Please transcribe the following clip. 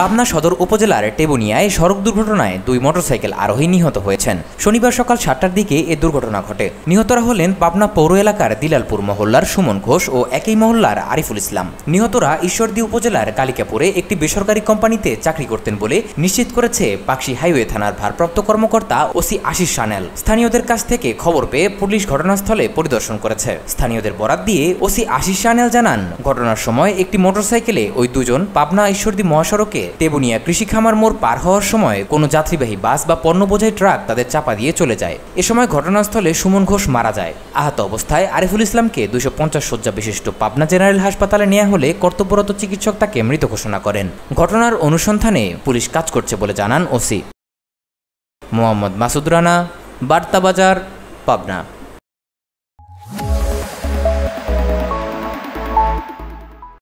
পাবনা সদর উপজেলার টেবুনিয়ায় সড়ক দুর্ঘটনায় দুই মোটরসাইকেল আরোহী নিহত হয়েছেন শনিবার সকাল সাতটার দিকে এ দুর্ঘটনা ঘটে নিহতরা হলেন পাবনা পৌর এলাকার দিলালপুর মহল্লার সুমন ঘোষ ও একই মহল্লার আরিফুল ইসলাম নিহতরা ঈশ্বরদী উপজেলার কালিকাপুরে একটি বেসরকারি কোম্পানিতে চাকরি করতেন বলে নিশ্চিত করেছে পাকসি হাইওয়ে থানার ভারপ্রাপ্ত কর্মকর্তা ওসি আশিস সানেল স্থানীয়দের কাছ থেকে খবর পেয়ে পুলিশ ঘটনাস্থলে পরিদর্শন করেছে স্থানীয়দের বরাত দিয়ে ওসি আশিস সানেল জানান ঘটনার সময় একটি মোটরসাইকেলে ওই দুজন পাবনা ঈশ্বরদী মহাসড়কে তেবুনিয়া কৃষি খামার মোড় পার হওয়ার সময় কোনো যাত্রীবাহী বাস বা পণ্য বোঝাই ট্রাক তাদের চাপা দিয়ে চলে যায় এ সময় ঘটনাস্থলে সুমন ঘোষ মারা যায় আহত অবস্থায় আরিফুল ইসলামকে দুশো পঞ্চাশ শয্যা বিশিষ্ট পাবনা জেনারেল হাসপাতালে নেওয়া হলে কর্তব্যরত চিকিৎসক তাকে মৃত ঘোষণা করেন ঘটনার অনুসন্ধানে পুলিশ কাজ করছে বলে জানান ওসি মোহাম্মদ মাসুদ রানা বার্তা বাজার পাবনা